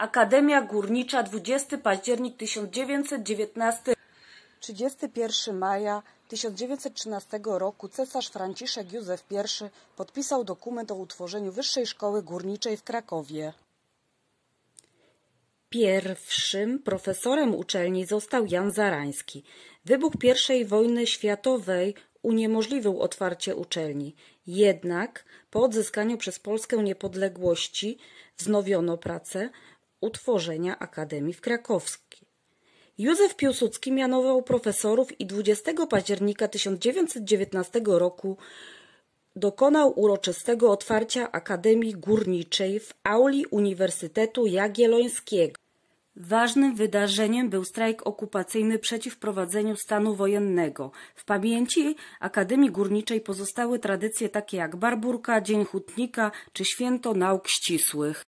Akademia Górnicza 20 październik 1919 31 maja 1913 roku cesarz Franciszek Józef I podpisał dokument o utworzeniu Wyższej Szkoły Górniczej w Krakowie. Pierwszym profesorem uczelni został Jan Zarański. Wybuch I wojny światowej uniemożliwił otwarcie uczelni. Jednak po odzyskaniu przez Polskę niepodległości wznowiono pracę, utworzenia Akademii w Krakowskiej. Józef Piłsudski mianował profesorów i 20 października 1919 roku dokonał uroczystego otwarcia Akademii Górniczej w auli Uniwersytetu Jagiellońskiego. Ważnym wydarzeniem był strajk okupacyjny przeciw prowadzeniu stanu wojennego. W pamięci Akademii Górniczej pozostały tradycje takie jak Barburka, Dzień Hutnika czy Święto Nauk Ścisłych.